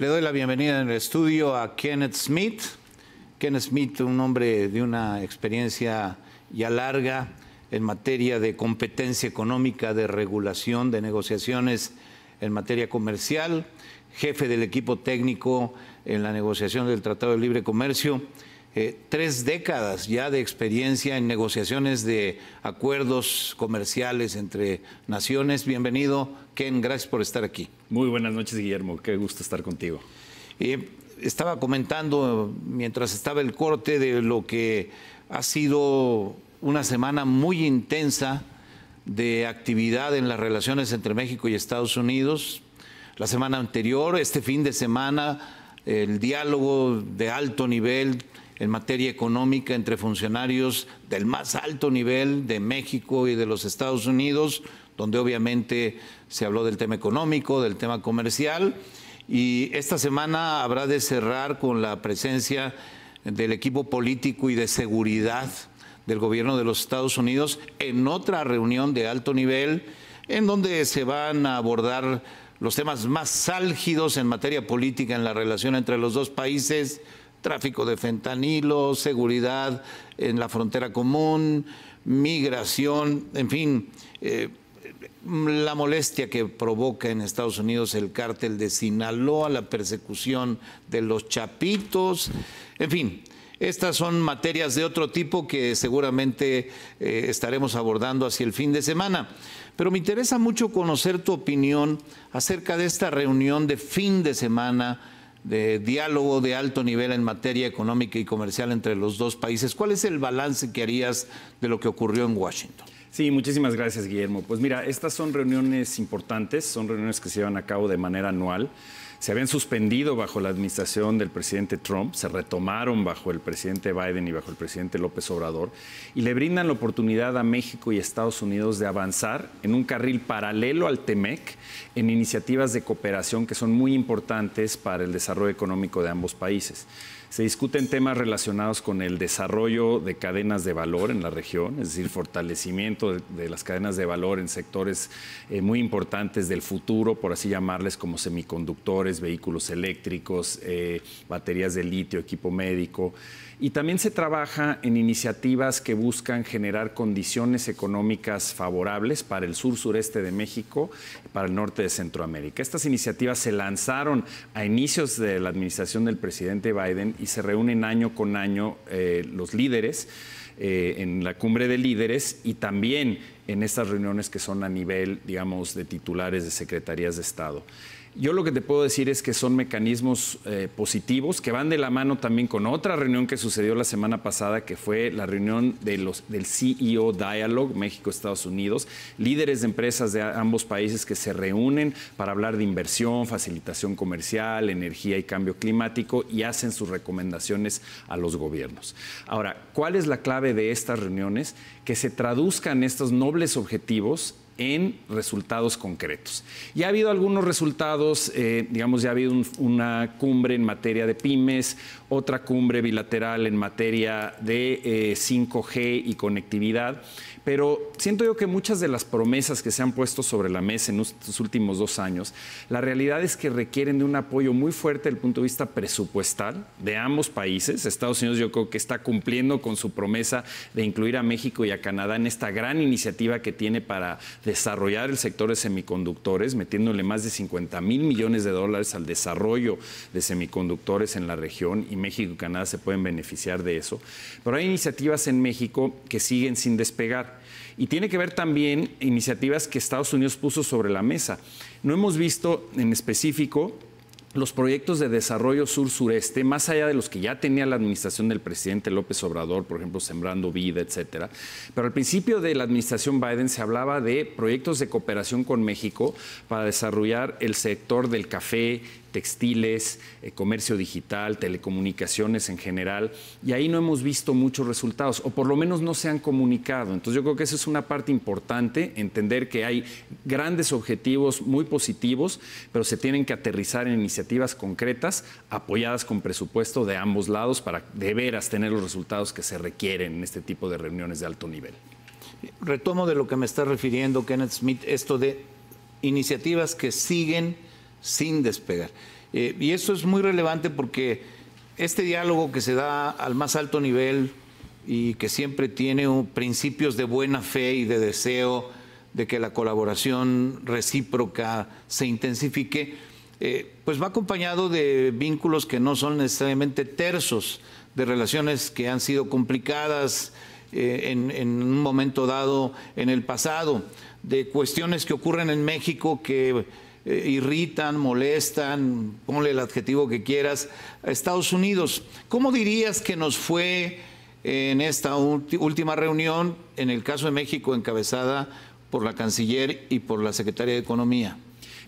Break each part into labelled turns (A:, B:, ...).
A: Le doy la bienvenida en el estudio a Kenneth Smith. Kenneth Smith, un hombre de una experiencia ya larga en materia de competencia económica, de regulación, de negociaciones en materia comercial, jefe del equipo técnico en la negociación del Tratado de Libre Comercio eh, tres décadas ya de experiencia en negociaciones de acuerdos comerciales entre naciones. Bienvenido, Ken, gracias por estar aquí. Muy buenas noches, Guillermo, qué gusto estar contigo. Eh, estaba comentando mientras estaba el corte de lo que ha sido una semana muy intensa de actividad en las relaciones entre México y Estados Unidos. La semana anterior, este fin de semana, el diálogo de alto nivel en materia económica entre funcionarios del más alto nivel de México y de los Estados Unidos, donde obviamente se habló del tema económico, del tema comercial. Y esta semana habrá de cerrar con la presencia del equipo político y de seguridad del gobierno de los Estados Unidos en otra reunión de alto nivel en donde se van a abordar los temas más álgidos en materia política en la relación entre los dos países, tráfico de fentanilo, seguridad en la frontera común, migración, en fin, eh, la molestia que provoca en Estados Unidos el cártel de Sinaloa, la persecución de los chapitos, en fin. Estas son materias de otro tipo que seguramente eh, estaremos abordando hacia el fin de semana. Pero me interesa mucho conocer tu opinión acerca de esta reunión de fin de semana de diálogo de alto nivel en materia económica y comercial entre los dos países. ¿Cuál es el balance que harías
B: de lo que ocurrió en Washington? Sí, muchísimas gracias, Guillermo. Pues mira, estas son reuniones importantes, son reuniones que se llevan a cabo de manera anual se habían suspendido bajo la administración del presidente Trump, se retomaron bajo el presidente Biden y bajo el presidente López Obrador, y le brindan la oportunidad a México y Estados Unidos de avanzar en un carril paralelo al TEMEC en iniciativas de cooperación que son muy importantes para el desarrollo económico de ambos países. Se discuten temas relacionados con el desarrollo de cadenas de valor en la región, es decir, fortalecimiento de, las cadenas de valor en sectores eh, muy importantes del futuro, por así llamarles, como semiconductores, vehículos eléctricos, eh, baterías de litio, equipo médico. Y también se trabaja en iniciativas que buscan generar condiciones económicas favorables para el sur-sureste de México, para el norte de Centroamérica. Estas iniciativas se lanzaron a inicios de la administración del presidente Biden y se reúnen año con año eh, los líderes eh, en la cumbre de líderes y también en estas reuniones que son a nivel, digamos, de titulares de secretarías de Estado. Yo lo que te puedo decir es que son mecanismos eh, positivos que van de la mano también con otra reunión que sucedió la semana pasada, que fue la reunión de los, del CEO Dialogue México-Estados Unidos, líderes de empresas de ambos países que se reúnen para hablar de inversión, facilitación comercial, energía y cambio climático y hacen sus recomendaciones a los gobiernos. Ahora, ¿cuál es la clave de estas reuniones? Que se traduzcan estos nobles objetivos en resultados concretos. Ya ha habido algunos resultados, eh, digamos, ya ha habido una cumbre en materia de pymes, otra cumbre bilateral en materia de 5G eh, y conectividad, pero siento yo que muchas de las promesas que se han puesto sobre la mesa en estos últimos dos años, la realidad es que requieren de un apoyo muy fuerte desde el punto de vista presupuestal de ambos países. Estados Unidos yo creo que está cumpliendo con su promesa de incluir a México y a Canadá en esta gran iniciativa que tiene para desarrollar el sector de semiconductores, metiéndole más de 50 mil millones de dólares al desarrollo de semiconductores en la región y México y Canadá se pueden beneficiar de eso. Pero hay iniciativas en México que siguen sin despegar. Y tiene que ver también iniciativas que Estados Unidos puso sobre la mesa. No hemos visto en específico los proyectos de desarrollo sur-sureste, más allá de los que ya tenía la administración del presidente López Obrador, por ejemplo, Sembrando Vida, etcétera. Pero al principio de la administración Biden se hablaba de proyectos de cooperación con México para desarrollar el sector del café, textiles, eh, comercio digital, telecomunicaciones en general, y ahí no hemos visto muchos resultados, o por lo menos no se han comunicado. Entonces yo creo que eso es una parte importante, entender que hay grandes objetivos muy positivos, pero se tienen que aterrizar en iniciativas concretas, apoyadas con presupuesto de ambos lados para de veras tener los resultados que se requieren en este tipo de reuniones de alto nivel.
A: Retomo de lo que me está refiriendo Kenneth Smith, esto de iniciativas que siguen sin despegar. Eh, y eso es muy relevante porque este diálogo que se da al más alto nivel y que siempre tiene un, principios de buena fe y de deseo de que la colaboración recíproca se intensifique, eh, pues va acompañado de vínculos que no son necesariamente tersos, de relaciones que han sido complicadas eh, en, en un momento dado en el pasado, de cuestiones que ocurren en México que eh, irritan, molestan, ponle el adjetivo que quieras, a Estados Unidos. ¿Cómo dirías que nos fue en esta última reunión, en el caso de México, encabezada por la canciller y por la secretaria de Economía?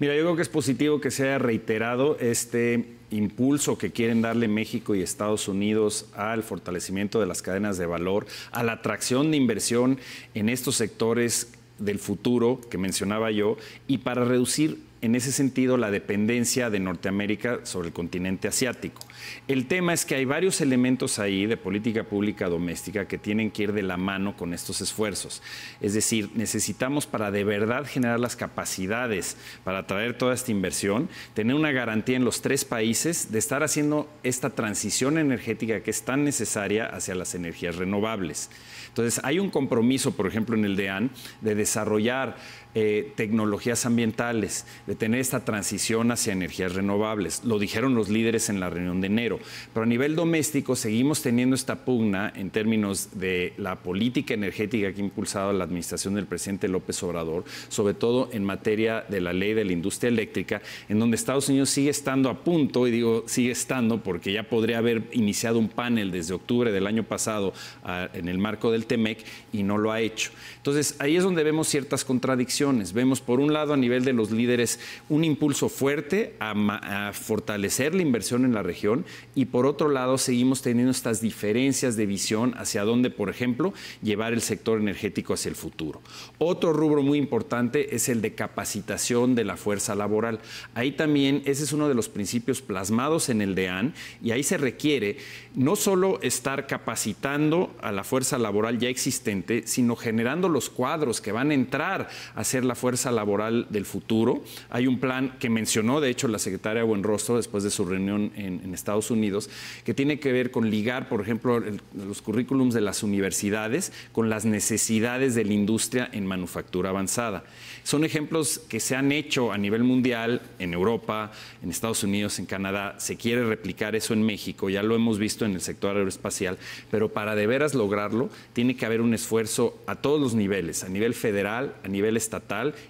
B: Mira, yo creo que es positivo que se haya reiterado este impulso que quieren darle México y Estados Unidos al fortalecimiento de las cadenas de valor, a la atracción de inversión en estos sectores del futuro que mencionaba yo y para reducir en ese sentido la dependencia de Norteamérica sobre el continente asiático. El tema es que hay varios elementos ahí de política pública doméstica que tienen que ir de la mano con estos esfuerzos. Es decir, necesitamos para de verdad generar las capacidades para atraer toda esta inversión, tener una garantía en los tres países de estar haciendo esta transición energética que es tan necesaria hacia las energías renovables. Entonces, hay un compromiso, por ejemplo, en el DEAN de desarrollar eh, tecnologías ambientales, de tener esta transición hacia energías renovables. Lo dijeron los líderes en la reunión de enero. Pero a nivel doméstico seguimos teniendo esta pugna en términos de la política energética que ha impulsado la administración del presidente López Obrador, sobre todo en materia de la ley de la industria eléctrica, en donde Estados Unidos sigue estando a punto, y digo sigue estando porque ya podría haber iniciado un panel desde octubre del año pasado ah, en el marco del TEMEC y no lo ha hecho. Entonces ahí es donde vemos ciertas contradicciones Vemos, por un lado, a nivel de los líderes, un impulso fuerte a, fortalecer la inversión en la región y, por otro lado, seguimos teniendo estas diferencias de visión hacia dónde, por ejemplo, llevar el sector energético hacia el futuro. Otro rubro muy importante es el de capacitación de la fuerza laboral. Ahí también, ese es uno de los principios plasmados en el DEAN y ahí se requiere no solo estar capacitando a la fuerza laboral ya existente, sino generando los cuadros que van a entrar a la fuerza laboral del futuro. Hay un plan que mencionó, de hecho, la secretaria Buenrostro después de su reunión en, Estados Unidos, que tiene que ver con ligar, por ejemplo, los currículums de las universidades con las necesidades de la industria en manufactura avanzada. Son ejemplos que se han hecho a nivel mundial, en Europa, en Estados Unidos, en Canadá. Se quiere replicar eso en México, ya lo hemos visto en el sector aeroespacial, pero para de veras lograrlo tiene que haber un esfuerzo a todos los niveles, a nivel federal, a nivel estatal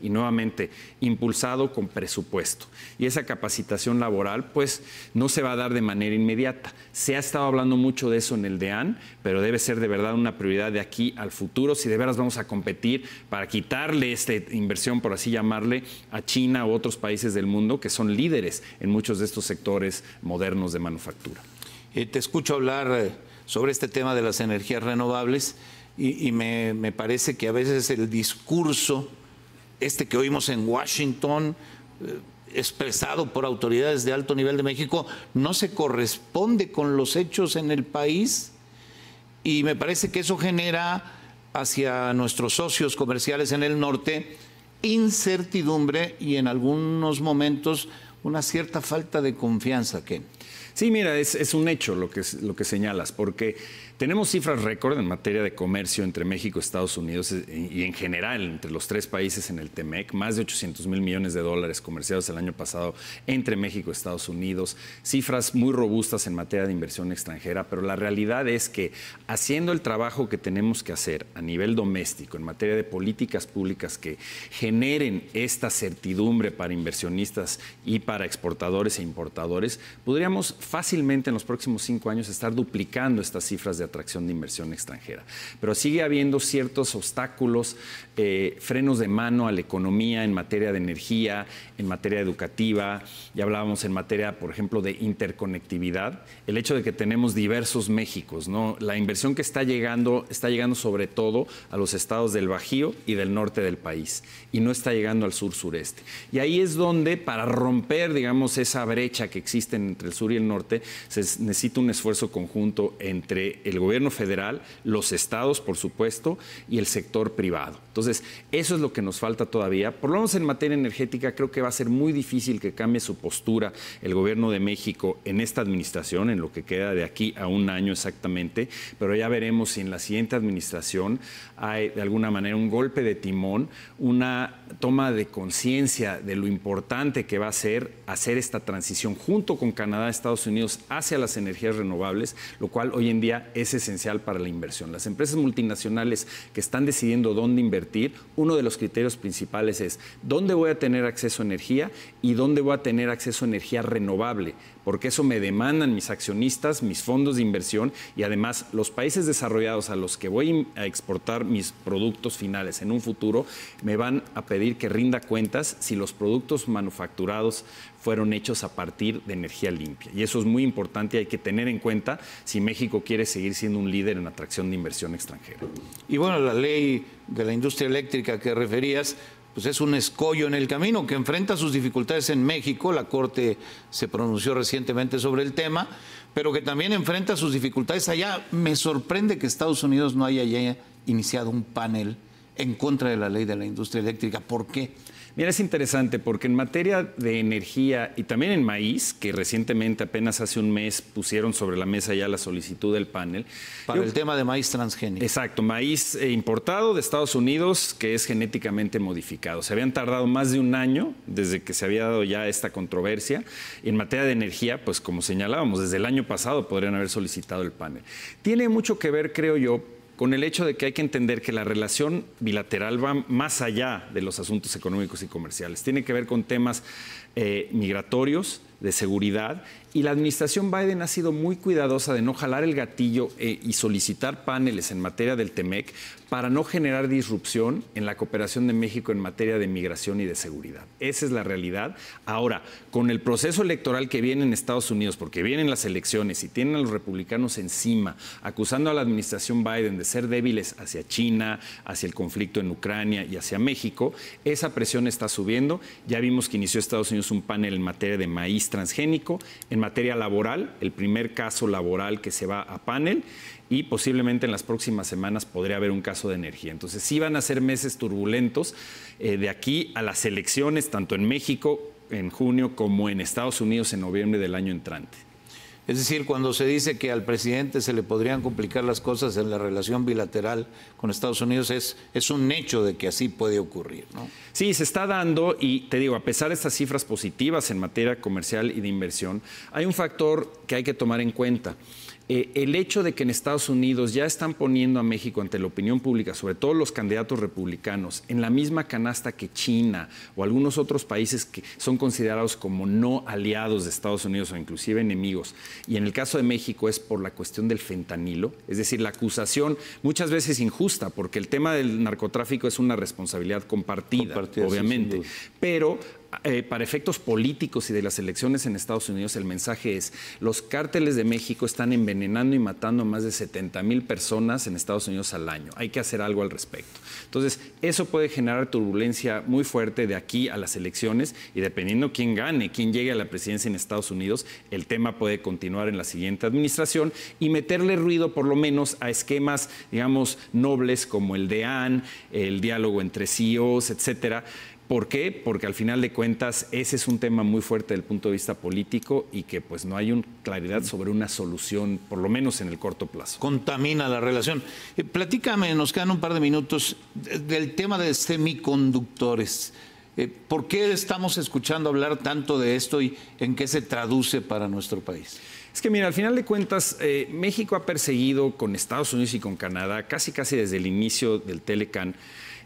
B: y nuevamente impulsado con presupuesto. Y esa capacitación laboral pues no se va a dar de manera inmediata. Se ha estado hablando mucho de eso en el DEAN, pero debe ser de verdad una prioridad de aquí al futuro si de veras vamos a competir para quitarle esta inversión, por así llamarle, a China u otros países del mundo que son líderes en muchos de estos sectores modernos de manufactura. Eh, te escucho hablar eh, sobre este tema de las energías renovables y, me,
A: me, parece que a veces el discurso este que oímos en Washington, eh, expresado por autoridades de alto nivel de México, no se corresponde con los hechos en el país y me parece que eso genera hacia nuestros socios comerciales en el norte incertidumbre y en
B: algunos momentos una cierta falta de confianza, que Sí, mira, es, un hecho lo que, lo que señalas, porque tenemos cifras récord en materia de comercio entre México, Estados Unidos eh, y en general entre los tres países en el TEMEC, más de 800 mil millones de dólares comerciados el año pasado entre México y Estados Unidos, cifras muy robustas en materia de inversión extranjera, pero la realidad es que haciendo el trabajo que tenemos que hacer a nivel doméstico en materia de políticas públicas que generen esta certidumbre para inversionistas y para exportadores e importadores, podríamos fácilmente en los próximos cinco años estar duplicando estas cifras de atracción de inversión extranjera. Pero sigue habiendo ciertos obstáculos, eh, frenos de mano a la economía en materia de energía, en materia educativa, ya hablábamos en materia, por ejemplo, de interconectividad, el hecho de que tenemos diversos Méxicos, ¿no? La inversión que está llegando está llegando sobre todo a los estados del Bajío y del norte del país y no está llegando al sur sureste. Y ahí es donde para romper, digamos, esa brecha que existe entre el sur y el norte, se necesita un esfuerzo conjunto entre el gobierno federal, los estados, por supuesto, y el sector privado. Entonces, eso es lo que nos falta todavía. Por lo menos en materia energética, creo que va a ser muy difícil que cambie su postura el gobierno de México en esta administración, en lo que queda de aquí a un año exactamente, pero ya veremos si en la siguiente administración hay de alguna manera un golpe de timón, una toma de conciencia de lo importante que va a ser hacer esta transición junto con Canadá Estados Unidos hacia las energías renovables, lo cual hoy en día es esencial para la inversión. Las empresas multinacionales que están decidiendo dónde invertir, uno de los criterios principales es dónde voy a tener acceso a energía y dónde voy a tener acceso a energía renovable porque eso me demandan mis accionistas, mis fondos de inversión y además los países desarrollados a los que voy a exportar mis productos finales en un futuro me van a pedir que rinda cuentas si los productos manufacturados fueron hechos a partir de energía limpia. Y eso es muy importante, y hay que tener en cuenta si México quiere seguir siendo un líder en atracción de inversión extranjera.
A: Y bueno, la ley de la industria eléctrica que referías pues es un escollo en el camino que enfrenta sus dificultades en México, la Corte se pronunció recientemente sobre el tema, pero que también enfrenta sus dificultades allá. Me sorprende que Estados Unidos no haya ya iniciado un
B: panel en contra de la ley de la industria eléctrica. ¿Por qué? Mira, es interesante porque en materia de energía y también en maíz, que recientemente, apenas hace un mes, pusieron sobre la mesa ya la solicitud del panel. Para el tema de maíz transgénico. Exacto, maíz eh, importado de Estados Unidos que es genéticamente modificado. Se habían tardado más de un año desde que se había dado ya esta controversia. En materia de energía, pues como señalábamos, desde el año pasado podrían haber solicitado el panel. Tiene mucho que ver, creo yo, con el hecho de que hay que entender que la relación bilateral va más allá de los asuntos económicos y comerciales. Tiene que ver con temas eh, migratorios, de seguridad. Y la administración Biden ha sido muy cuidadosa de no jalar el gatillo eh, y solicitar paneles en materia del TEMEC para no generar disrupción en la cooperación de México en materia de migración y de seguridad. Esa es la realidad. Ahora, con el proceso electoral que viene en Estados Unidos, porque vienen las elecciones y tienen a los republicanos encima, acusando a la administración Biden de ser débiles hacia China, hacia el conflicto en Ucrania y hacia México, esa presión está subiendo. Ya vimos que inició Estados Unidos un panel en materia de maíz transgénico. En materia laboral, el primer caso laboral que se va a panel y posiblemente en las próximas semanas podría haber un caso de energía. Entonces sí van a ser meses turbulentos eh, de aquí a las elecciones, tanto en México en junio como en Estados Unidos en noviembre del año entrante. Es decir, cuando se
A: dice que al presidente se le podrían complicar las cosas en la relación bilateral con Estados Unidos,
B: es, es un hecho de que así puede ocurrir. ¿no? Sí, se está dando y te digo, a pesar de estas cifras positivas en materia comercial y de inversión, hay un factor que hay que tomar en cuenta. Eh, el hecho de que en Estados Unidos ya están poniendo a México ante la opinión pública, sobre todo los candidatos republicanos, en la misma canasta que China o algunos otros países que son considerados como no aliados de Estados Unidos o inclusive enemigos, y en el caso de México es por la cuestión del fentanilo, es decir, la acusación muchas veces injusta, porque el tema del narcotráfico es una responsabilidad compartida, obviamente, pero eh, para efectos políticos y de las elecciones en Estados Unidos, el mensaje es, los cárteles de México están envenenando y matando a más de 70 mil personas en Estados Unidos al año. Hay que hacer algo al respecto. Entonces, eso puede generar turbulencia muy fuerte de aquí a las elecciones y dependiendo quién gane, quién llegue a la presidencia en Estados Unidos, el tema puede continuar en la siguiente administración y meterle ruido por lo menos a esquemas, digamos, nobles como el DEAN, el diálogo entre CEOs, etcétera ¿Por qué? Porque al final de cuentas ese es un tema muy fuerte desde el punto de vista político y que pues no hay claridad sobre una solución, por lo menos en el corto plazo.
A: Contamina la relación. Eh, platícame, nos quedan un par de minutos, del tema de semiconductores. Eh, ¿Por qué estamos escuchando
B: hablar tanto de esto y en qué se traduce para nuestro país? Es que mira, al final de cuentas, eh, México ha perseguido con Estados Unidos y con Canadá, casi casi desde el inicio del Telecan,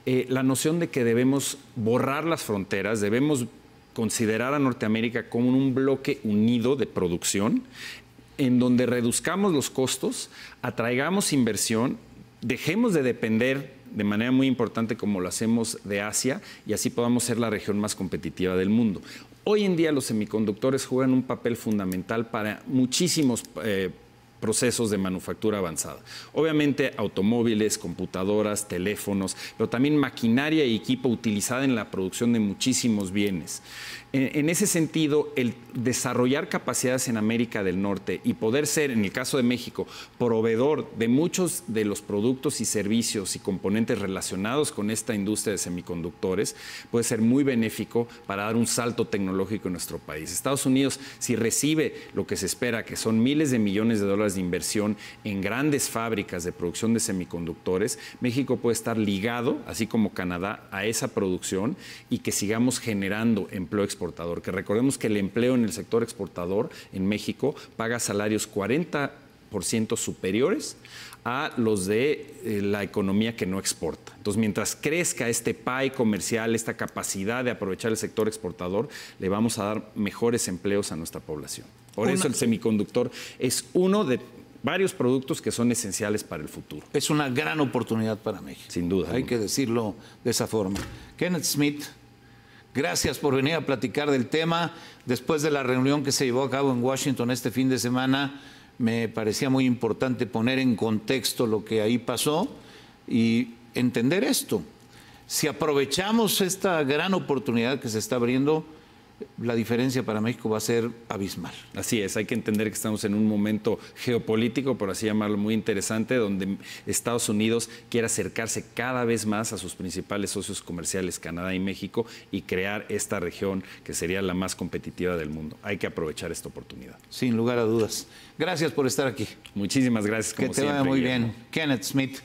B: eh, la noción de que debemos borrar las fronteras, debemos considerar a Norteamérica como un bloque unido de producción, en donde reduzcamos los costos, atraigamos inversión, dejemos de depender de manera muy importante como lo hacemos de Asia y así podamos ser la región más competitiva del mundo. Hoy en día los semiconductores juegan un papel fundamental para muchísimos eh, procesos de manufactura avanzada. Obviamente automóviles, computadoras, teléfonos, pero también maquinaria y equipo utilizada en la producción de muchísimos bienes en, ese sentido, el desarrollar capacidades en América del Norte y poder ser, en el caso de México, proveedor de muchos de los productos y servicios y componentes relacionados con esta industria de semiconductores, puede ser muy benéfico para dar un salto tecnológico en nuestro país. Estados Unidos, si recibe lo que se espera, que son miles de millones de dólares de inversión en grandes fábricas de producción de semiconductores, México puede estar ligado, así como Canadá, a esa producción y que sigamos generando empleo exportador que recordemos que el empleo en el sector exportador en México paga salarios 40% superiores a los de eh, la economía que no exporta. Entonces, mientras crezca este PAI comercial, esta capacidad de aprovechar el sector exportador, le vamos a dar mejores empleos a nuestra población. Por eso el semiconductor es uno de varios productos que son esenciales para el futuro. Es una gran oportunidad para México. Sin duda.
A: Hay que decirlo de esa forma. Kenneth Smith, Gracias por venir a platicar del tema. Después de la reunión que se llevó a cabo en Washington este fin de semana, me parecía muy importante poner en contexto lo que ahí pasó y entender esto. Si aprovechamos esta gran oportunidad que se está abriendo,
B: la diferencia para México va a ser abismal. Así es, hay que entender que estamos en un momento geopolítico, por así llamarlo, muy interesante, donde Estados Unidos quiere acercarse cada vez más a sus principales socios comerciales, Canadá y México, y crear esta región que sería la más competitiva del mundo. Hay que aprovechar esta oportunidad. Sin lugar a dudas. Gracias por estar
A: aquí. Muchísimas gracias. que te vaya muy bien. Kenneth Smith.